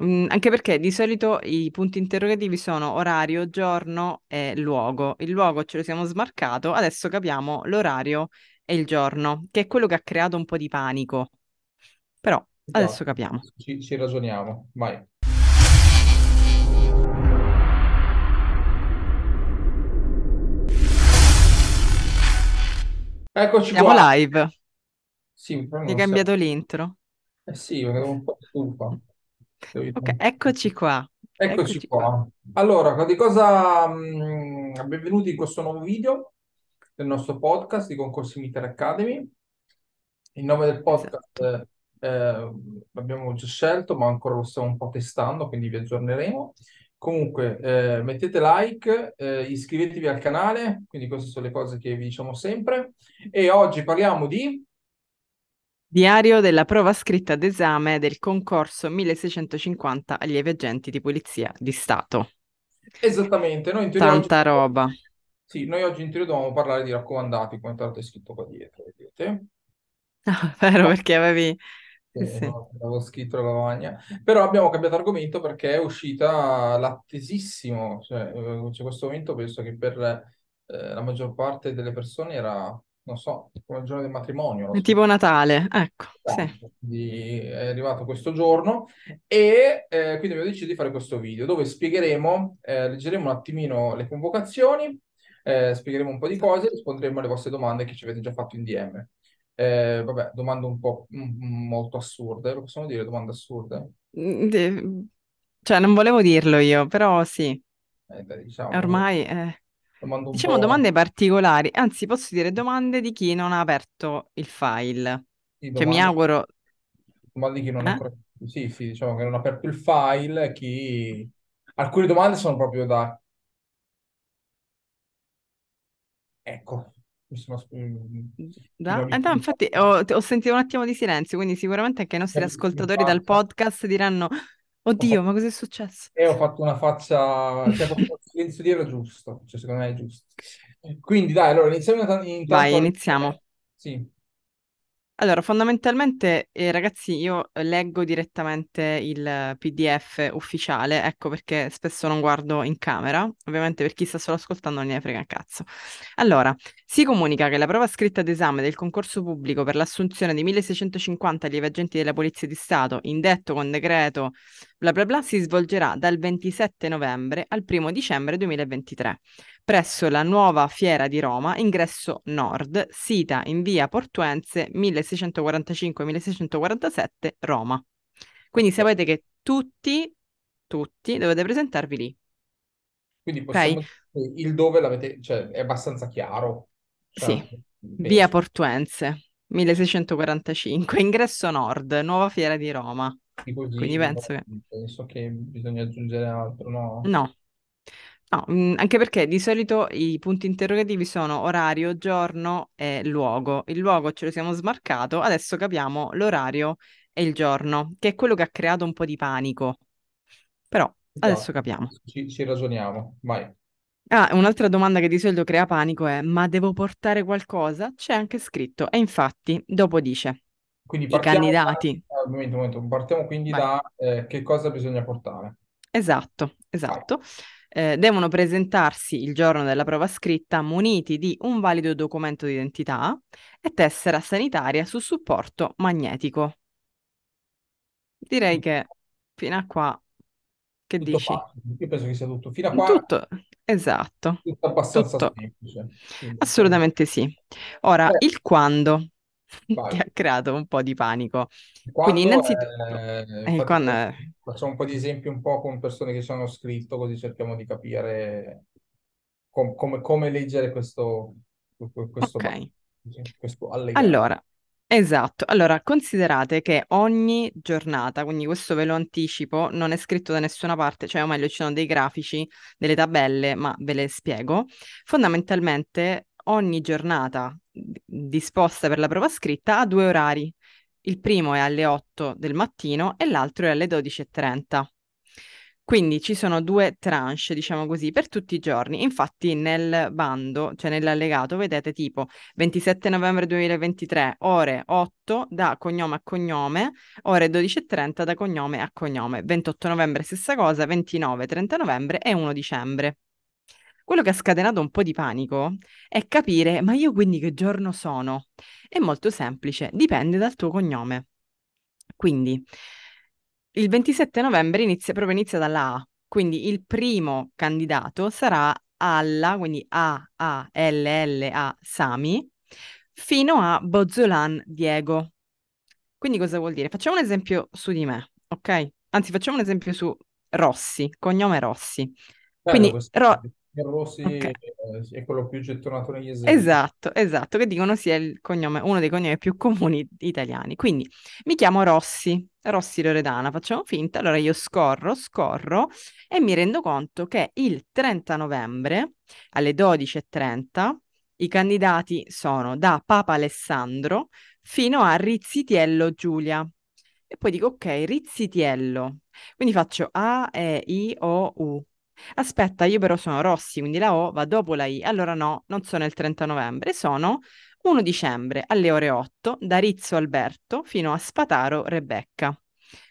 Mhmm, anche perché di solito i punti interrogativi sono orario, giorno e luogo. Il luogo ce lo siamo smarcato, adesso capiamo l'orario e il giorno, che è quello che ha creato un po' di panico. Però adesso capiamo. ci, ci ragioniamo, vai. Eccoci Siamo qua. live. Sì, però Mi non è cambiato l'intro. Eh sì, ero un po' stufa. Okay, eccoci qua. Eccoci, eccoci qua. qua. Allora, di cosa... Mh, mm, benvenuti in questo nuovo video del nostro podcast di Concorsi Meter Academy. Il nome del podcast esatto. eh, l'abbiamo già scelto, ma ancora lo stiamo un po' testando, quindi vi aggiorneremo. Comunque, eh, mettete like, eh, iscrivetevi al canale, quindi queste sono le cose che vi diciamo sempre. E oggi parliamo di... Diario della prova scritta d'esame del concorso 1650 allievi agenti di polizia di Stato. Esattamente, noi in teoria Tanta oggi... roba. Sì, noi oggi in teoria dovevamo parlare di raccomandati, come tanto è scritto qua dietro, vedete? Ah, vero, perché avevi... Eh, sì, sì. No, avevo scritto la lavagna. Però abbiamo cambiato argomento perché è uscita l'attesissimo, cioè, eh, c'è questo momento penso che per eh, la maggior parte delle persone era non so, come il giorno del matrimonio. È tipo Natale, ecco. Sì. Esatto, è arrivato questo giorno e eh, quindi abbiamo deciso di fare questo video dove spiegheremo, eh, leggeremo un attimino le convocazioni, eh, spiegheremo un po' di cose e risponderemo alle vostre domande che ci avete già fatto in DM. Eh, vabbè, domande un po' m- molto assurde, lo possiamo dire, domande assurde? Mm, de... Cioè, non volevo dirlo io, però sì. Eh, dai, diciamo, Ormai... Domando diciamo po'... domande particolari, anzi posso dire domande di chi non ha aperto il file. domande... Cioè mi auguro... Domande di chi non ha eh? ancora... Sì, sì, diciamo che non ha aperto il file, chi... Alcune domande sono proprio da... Ecco, mi sono... Mm, da? Eh, infatti ho, ho, sentito un attimo di silenzio, quindi sicuramente anche i nostri eh, ascoltatori dal podcast diranno... Oddio, ho... ma cos'è successo? E ho fatto una faccia, cioè, Lenzo Diego è giusto, cioè secondo me è giusto. Quindi dai, allora iniziamo intanto. In Vai, iniziamo. Sì. Allora, fondamentalmente, eh, ragazzi, io leggo direttamente il PDF ufficiale, ecco perché spesso non guardo in camera, ovviamente per chi sta solo ascoltando non ne frega un cazzo. Allora, si comunica che la prova scritta d'esame del concorso pubblico per l'assunzione di 1650 allievi agenti della Polizia di Stato, indetto con decreto Bla bla bla si svolgerà dal 27 novembre al 1 dicembre 2023 presso la nuova Fiera di Roma, ingresso nord, sita in via Portuense 1645-1647 Roma. Quindi sapete che tutti, tutti dovete presentarvi lì. Quindi possiamo... okay. il dove l'avete, cioè, è abbastanza chiaro. Cioè, sì, penso. via Portuense 1645, ingresso nord, nuova fiera di Roma. Così, Quindi penso che... penso che bisogna aggiungere altro, no? No. No, mm, anche perché di solito i punti interrogativi sono orario, giorno e luogo. Il luogo ce lo siamo smarcato, adesso capiamo l'orario e il giorno, che è quello che ha creato un po' di panico. Però esatto. adesso capiamo. Ci, ci ragioniamo, vai. Ah, un'altra domanda che di solito crea panico è: ma devo portare qualcosa? C'è anche scritto. E infatti, dopo dice: quindi i candidati. Da, eh, un momento, un momento. Partiamo quindi Vai. da eh, che cosa bisogna portare. Esatto, esatto. Eh, devono presentarsi il giorno della prova scritta muniti di un valido documento d'identità e tessera sanitaria su supporto magnetico. Direi che fino a qua, che tutto dici? Fatto. Io penso che sia tutto. Fino a qua... Tutto, esatto. Tutto abbastanza tutto. semplice. Quindi. Assolutamente sì. Ora, eh. il quando. che ha creato un po' di panico. Quando Quindi innanzitutto... Eh, eh, quando... Facciamo un po' di esempi un po' con persone che ci hanno scritto, così cerchiamo di capire com- come-, come leggere questo, questo, okay. questo Allora, Esatto, allora considerate che ogni giornata, quindi questo ve lo anticipo, non è scritto da nessuna parte, cioè o meglio ci sono dei grafici, delle tabelle, ma ve le spiego. Fondamentalmente ogni giornata disposta per la prova scritta ha due orari. Il primo è alle 8 del mattino e l'altro è alle 12.30. Quindi ci sono due tranche, diciamo così, per tutti i giorni. Infatti nel bando, cioè nell'allegato, vedete tipo 27 novembre 2023, ore 8 da cognome a cognome, ore 12.30 da cognome a cognome, 28 novembre stessa cosa, 29, 30 novembre e 1 dicembre. Quello che ha scatenato un po' di panico è capire, ma io quindi che giorno sono? È molto semplice, dipende dal tuo cognome. Quindi, il 27 novembre inizia, proprio inizia dalla A, quindi il primo candidato sarà alla, quindi A, A, L, L, A, Sami, fino a Bozzolan Diego. Quindi cosa vuol dire? Facciamo un esempio su di me, ok? Anzi, facciamo un esempio su Rossi, cognome Rossi. Quindi, ro- il Rossi okay. è quello più gettonato negli esempi. Esatto, esatto, che dicono sia il cognome, uno dei cognomi più comuni italiani. Quindi mi chiamo Rossi, Rossi Loredana, facciamo finta. Allora io scorro, scorro e mi rendo conto che il 30 novembre alle 12.30 i candidati sono da Papa Alessandro fino a Rizzitiello Giulia. E poi dico ok, Rizzitiello. Quindi faccio A, E, I, O, U. Aspetta, io però sono Rossi, quindi la O va dopo la I. Allora no, non sono il 30 novembre, sono 1 dicembre alle ore 8 da Rizzo Alberto fino a Spataro Rebecca.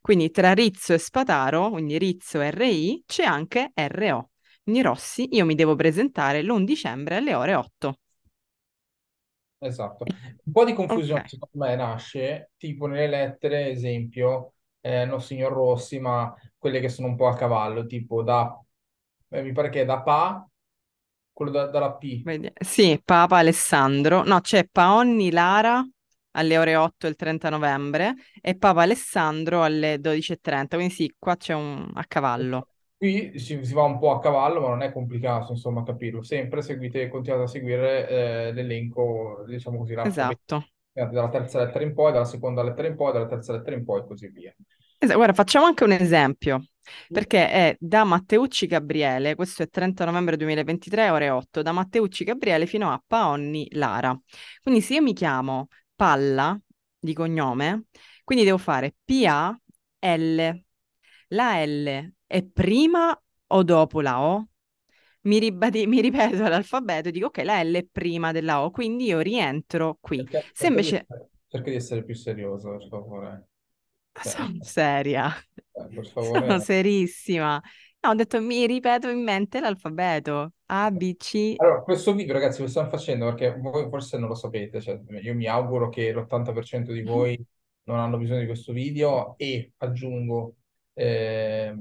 Quindi tra Rizzo e Spataro, quindi Rizzo RI, c'è anche RO. Quindi Rossi, io mi devo presentare l'1 dicembre alle ore 8. Esatto. Un po' di confusione okay. secondo me nasce, tipo nelle lettere, esempio, eh, no signor Rossi, ma quelle che sono un po' a cavallo, tipo da Beh, mi pare che è da Pa, quello da- dalla P. Vedi- Sì, Papa Alessandro. No, c'è Paonni Lara alle ore 8 il 30 novembre e Papa Alessandro alle 12.30. Quindi sì, qua c'è un a cavallo. Qui si, si va un po' a cavallo, ma non è complicato, insomma, capirlo. Sempre seguite, continuate a seguire eh, l'elenco, diciamo così, l'alfabeto, Esatto. Eh, dalla terza lettera in poi, dalla seconda lettera in poi, dalla terza lettera in poi e così via. Esa- guarda, facciamo anche un esempio. Mm. Perché è da Matteucci Gabriele, questo è 30 novembre 2023, ore 8, da Matteucci Gabriele fino a Paonni Lara. Quindi se io mi chiamo Palla di cognome, quindi devo fare p a L. La L è prima o dopo la O? Mi, ribadi- mi, ripeto l'alfabeto e dico ok, la L è prima della O, quindi io rientro qui. Perché, Se invece... Cerca di essere più serioso, per favore. Cioè, sono eh. seria. Eh, per favore. Sono serissima. No, ho detto mi ripeto in mente l'alfabeto. A, B, C. Allora, questo video, ragazzi, lo stiamo facendo perché voi forse non lo sapete. Cioè, io mi auguro che l'80% di voi mm. non hanno bisogno di questo video e aggiungo, eh,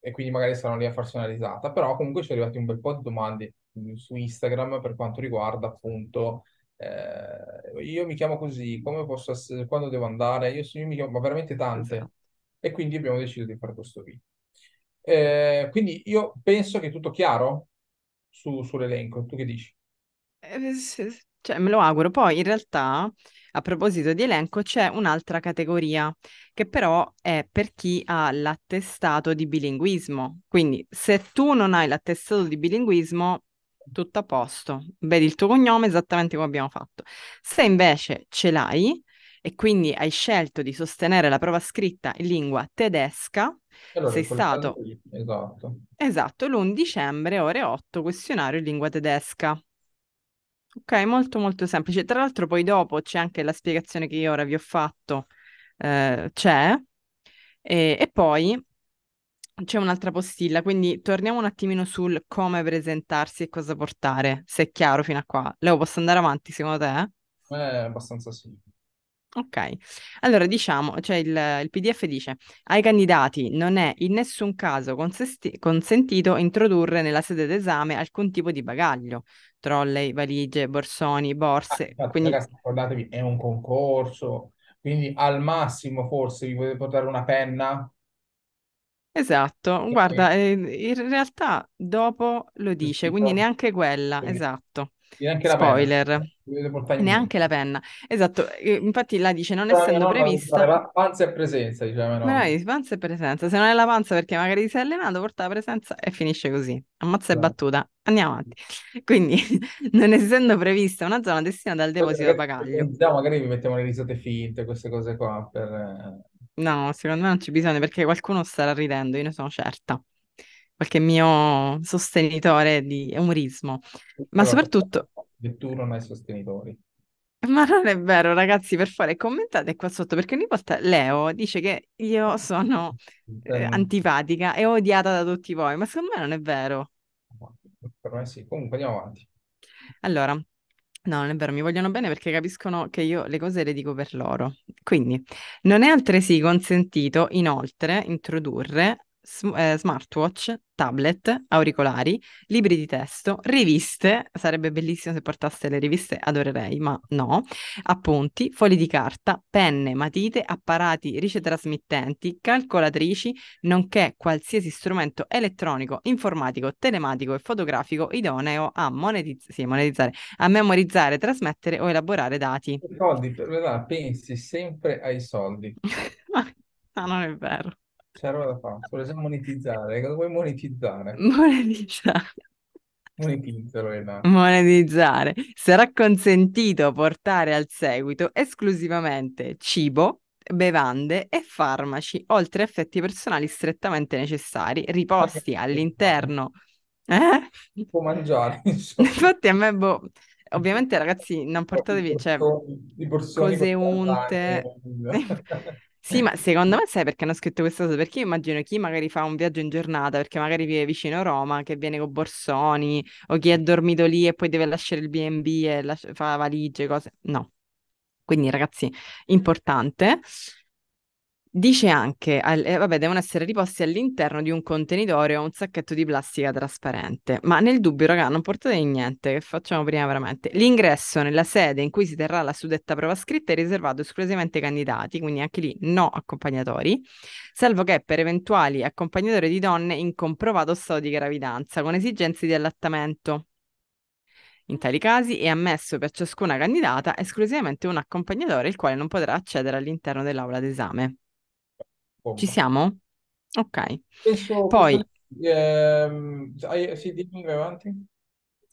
e quindi magari saranno lì a farsi una risata. Però comunque ci sono arrivati un bel po' di domande su Instagram per quanto riguarda appunto eh, io mi chiamo così, come posso essere, quando devo andare? Io, io mi chiamo, ma veramente tante. Esatto. E quindi abbiamo deciso di fare questo video. Eh, quindi io penso che è tutto chiaro su, sull'elenco. Tu che dici? Eh, cioè, me lo auguro. Poi in realtà, a proposito di elenco, c'è un'altra categoria che però è per chi ha l'attestato di bilinguismo. Quindi se tu non hai l'attestato di bilinguismo, tutto a posto, vedi il tuo cognome esattamente come abbiamo fatto. Se invece ce l'hai e quindi hai scelto di sostenere la prova scritta in lingua tedesca, allora, sei stato... esatto. Esatto, l'1 dicembre, ore 8, questionario in lingua tedesca. Ok, molto molto semplice. Tra l'altro poi dopo c'è anche la spiegazione che io ora vi ho fatto, eh, c'è. E, e poi c'è un'altra postilla, quindi torniamo un attimino sul come presentarsi e cosa portare, se è chiaro fino a qua. Leo, posso andare avanti secondo te? Eh, abbastanza sì. Ok, allora diciamo, cioè il, il, PDF dice ai candidati non è in nessun caso consesti- consentito introdurre nella sede d'esame alcun tipo di bagaglio, trolley, valigie, borsoni, borse. Ah, quindi... Ragazzi, ricordatevi, è un concorso, quindi al massimo forse vi potete portare una penna, Esatto, guarda, ehm, in realtà dopo lo dice, quindi neanche quella, esatto. Neanche la Spoiler. penna. Neanche la penna. Esatto, infatti la dice non essendo prevista... La panza e presenza, diciamo. mia nonna. Bravi, panza e presenza. Se non è la panza perché magari si è allenato, porta la presenza e finisce così. Ammazza e esatto. battuta. Andiamo avanti. Quindi, non essendo prevista una zona destinata al Poi deposito magari- bagaglio. Diciamo, magari vi mettiamo le risate finte, queste cose qua, per... Eh, No, secondo me non c'è bisogno perché qualcuno starà ridendo, io ne sono certa. Qualche mio sostenitore di umorismo. Ma Però, soprattutto... Vetturo non hai sostenitori. Ma non è vero, ragazzi, per favore, commentate qua sotto perché ogni volta Leo dice che io sono eh, antipatica e odiata da tutti voi, ma secondo me non è vero. Per me sì, comunque andiamo avanti. Allora, No, non è vero, mi vogliono bene perché capiscono che io le cose le dico per loro. Quindi, non è altresì consentito, inoltre, introdurre eh, smartwatch, tablet, auricolari, libri di testo, riviste, sarebbe bellissimo se portasse le riviste, adorerei, ma no, appunti, fogli di carta, penne, matite, apparati ricetrasmittenti, calcolatrici, nonché qualsiasi strumento elettronico, informatico, telematico e fotografico idoneo a monetiz- sì, monetizzare, a memorizzare, trasmettere o elaborare dati. I Soldi, però, pensi sempre ai soldi. ma ah, non è vero. C'è roba da fare, solo monetizzare, cosa vuoi monetizzare? Monetizzare. Monetizza, Lorena. Monetizzare. Sarà consentito portare al seguito esclusivamente cibo, bevande e farmaci, oltre a effetti personali strettamente necessari, riposti all'interno. Eh? può mangiare, insomma. Infatti a me, boh, ovviamente ragazzi, non portatevi, cioè, cose unte. Sì, ma eh. secondo me sai perché hanno scritto questa cosa? Perché io immagino chi magari fa un viaggio in giornata, perché magari vive vicino a Roma, che viene con Borsoni, o chi è dormito lì e poi deve lasciare il B&B e lascia- fa valigie, cose... No. Quindi ragazzi, importante. Dice anche, al, eh, vabbè, devono essere riposti all'interno di un contenitore o un sacchetto di plastica trasparente. Ma nel dubbio, raga, non portate niente, che facciamo prima veramente. L'ingresso nella sede in cui si terrà la suddetta prova scritta è riservato esclusivamente ai candidati, quindi anche lì no accompagnatori, salvo che per eventuali accompagnatori di donne in comprovato stato di gravidanza, con esigenze di allattamento. In tali casi è ammesso per ciascuna candidata esclusivamente un accompagnatore il quale non potrà accedere all'interno dell'aula d'esame. Insomma. Ci siamo? Ok. Questo, Poi... Questo, eh, sì, dimmi, vai avanti.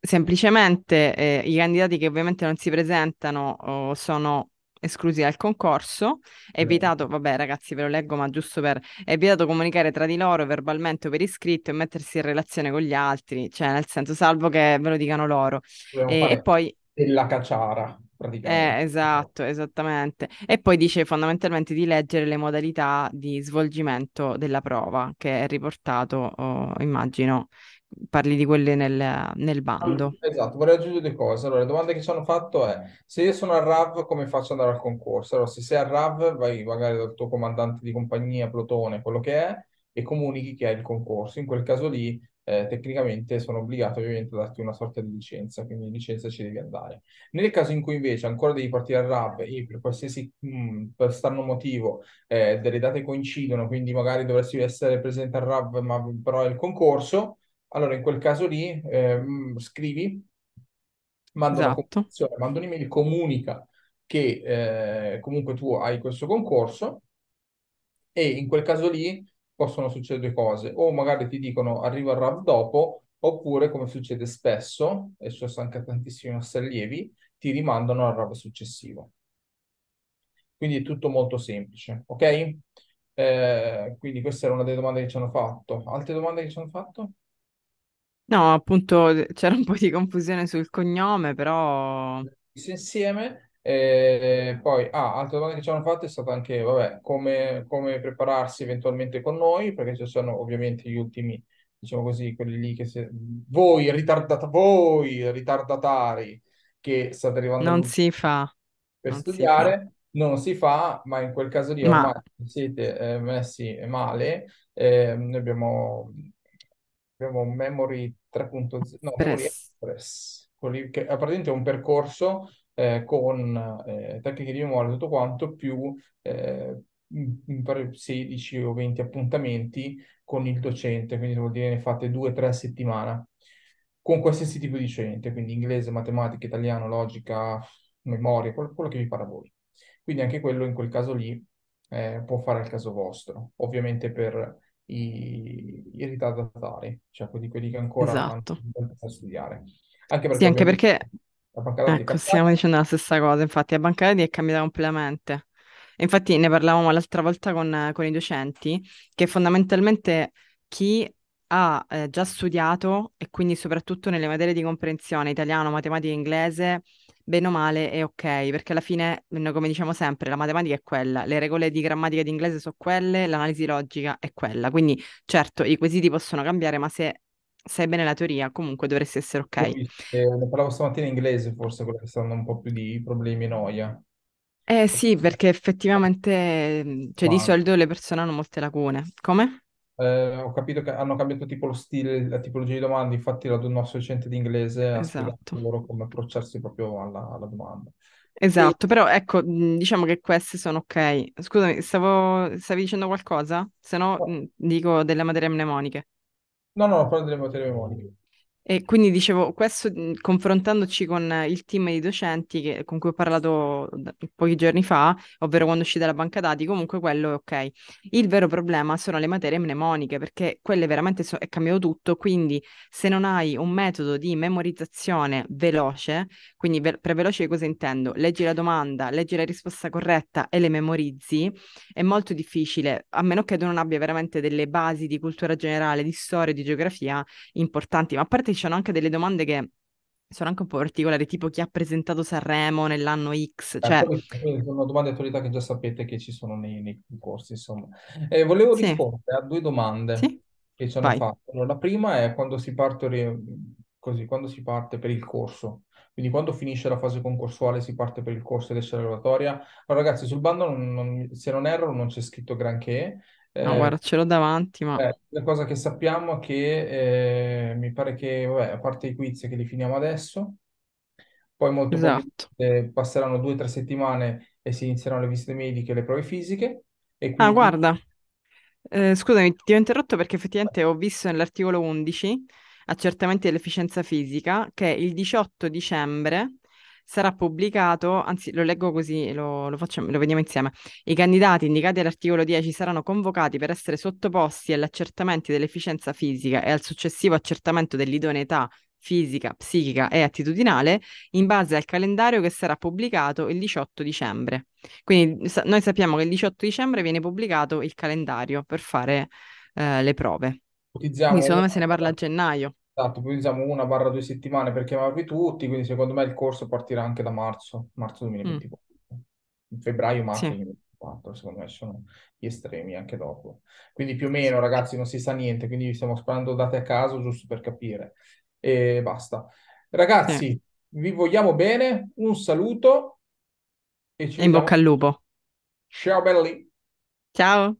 Semplicemente eh, i candidati che ovviamente non si presentano oh, sono esclusi dal concorso, è vietato, vabbè ragazzi ve lo leggo ma giusto per, è vietato comunicare tra di loro verbalmente o per iscritto e mettersi in relazione con gli altri, cioè nel senso salvo che ve lo dicano loro. E, e, poi... Della cacciara praticamente. Eh, esatto, esattamente. E poi dice fondamentalmente di leggere le modalità di svolgimento della prova che è riportato, oh, immagino, parli di quelle nel, nel, bando. Esatto, vorrei aggiungere due cose. Allora, le domande che ci hanno fatto è se io sono a RAV come faccio ad andare al concorso? Allora, se sei a RAV vai magari dal tuo comandante di compagnia, plotone, quello che è, e comunichi che hai il concorso. In quel caso lì eh, tecnicamente sono obbligato ovviamente a darti una sorta di licenza, quindi in licenza ci devi andare. Nel caso in cui invece ancora devi partire al RAB e per qualsiasi mh, mm, per strano motivo eh, delle date coincidono, quindi magari dovresti essere presente al RAB ma però è il concorso, allora in quel caso lì eh, mm, scrivi, manda esatto. una manda un'email, comunica che eh, comunque tu hai questo concorso e in quel caso lì possono succedere due cose, o magari ti dicono arriva il RAV dopo, oppure come succede spesso, e successo anche a tantissimi nostri allievi, ti rimandano al RAV successivo. Quindi è tutto molto semplice, ok? Eh, quindi questa era una delle domande che ci hanno fatto. Altre domande che ci hanno fatto? No, appunto c'era un po' di confusione sul cognome, però... Insieme, e poi, ah, altra domanda che ci hanno fatto è stata anche, vabbè, come, come prepararsi eventualmente con noi, perché ci sono ovviamente gli ultimi, diciamo così, quelli lì che se... voi, ritardata... voi ritardatari che state arrivando Non si fa. per non si studiare, non si fa, ma in quel caso lì Ma- ormai siete eh, messi male. Eh, noi abbiamo, abbiamo Memory 3.0, no, Memory Press. Express, che eh, praticamente è un percorso eh, con eh, tecniche di memoria tutto quanto, più eh, 16 o 20 appuntamenti con il docente, quindi vuol dire ne fate due o tre a settimana con qualsiasi tipo di docente, quindi inglese, matematica, italiano, logica, memoria, quello, quello che vi parla voi. Quindi anche quello in quel caso lì eh, può fare il caso vostro, ovviamente per i, i ritardatari, cioè quelli, quelli che ancora esatto. hanno tempo da studiare. Anche perché, sì, anche perché la Baccalaudi è Ecco, stiamo cambiata. dicendo la stessa cosa, infatti la Bancalaudi è cambiata completamente. Infatti ne parlavamo l'altra volta con, con i docenti, che fondamentalmente chi ha eh, già studiato e quindi soprattutto nelle materie di comprensione italiano, matematica inglese, bene o male è ok, perché alla fine, come diciamo sempre, la matematica è quella, le regole di grammatica di inglese sono quelle, l'analisi logica è quella. Quindi certo i quesiti possono cambiare, ma se sai bene la teoria, comunque dovresti essere ok. ne parlavo stamattina in inglese, forse quello che sta un po' più di problemi e noia. Eh sì, perché effettivamente, mm, cioè di solito le persone hanno molte lacune. Come? Eh, ho capito che hanno cambiato tipo lo stile, la tipologia di domande, infatti la do- nostra docente di inglese ha spiegato esatto. loro come approcciarsi proprio alla, alla domanda. E Esatto, però ecco, mm, diciamo che queste sono ok. Scusami, stavo, stavi dicendo qualcosa? Se no, mh, mm, dico delle materie mnemoniche. No, no, quando devo tenere memoria. E quindi dicevo, questo mhmm, confrontandoci con il team di docenti che- con cui ho parlato pochi giorni fa, ovvero quando uscì dalla banca dati, comunque quello è ok. Il vero problema sono le materie mnemoniche, perché quelle veramente so- è cambiato tutto, quindi se non hai un metodo di memorizzazione veloce, quindi ve- per veloce cosa intendo? Leggi la domanda, leggi la risposta corretta e le memorizzi, è molto difficile, a meno che tu non abbia veramente delle basi di cultura generale, di storia, di geografia importanti, ma a parte ci sono anche delle domande che sono anche un po' particolari, tipo chi ha presentato Sanremo nell'anno X, eh, cioè... Eh, sono domande di attualità che già sapete che ci sono nei, nei corsi, insomma. Eh, volevo sì. rispondere a due domande sì? che ci hanno Vai. fatto. Allora, la prima è quando si, parte, così, quando si parte per il corso, quindi quando finisce la fase concorsuale si parte per il corso di acceleratoria. Allora ragazzi, sul bando, non, non, se non erro, non c'è scritto granché, No, eh, guarda, ce l'ho davanti, ma eh, la cosa che sappiamo è che eh, mi pare che, vabbè, a parte i quiz che li finiamo adesso, poi molto esatto. probabilmente passeranno due o tre settimane e si inizieranno le visite mediche e le prove fisiche, e Ah, quindi guarda, eh, scusami, ti ho interrotto perché effettivamente ho visto nell'articolo 11, accertamenti dell'efficienza fisica, che il 18 dicembre sarà pubblicato, anzi lo leggo così, lo, lo, facciamo, lo vediamo insieme. I candidati indicati all'articolo 10 saranno convocati per essere sottoposti all'accertamento dell'efficienza fisica e al successivo accertamento dell'idoneità fisica, psichica e attitudinale in base al calendario che sarà pubblicato il 18 dicembre. Quindi sa- noi sappiamo che il 18 dicembre viene pubblicato il calendario per fare eh, le prove. Quindi secondo me se ne parla a gennaio. Esatto, poi diciamo una barra due settimane per chiamarvi tutti, quindi secondo me il corso partirà anche da marzo, marzo 2024. Mm. Febbraio, marzo sì. 2024, secondo me sono gli estremi anche dopo. Quindi più o meno ragazzi non si sa niente, quindi stiamo sparando date a caso giusto per capire. E basta. Ragazzi, sì. vi vogliamo bene, un saluto e ci In vediamo. bocca al lupo. Ciao belli. Ciao.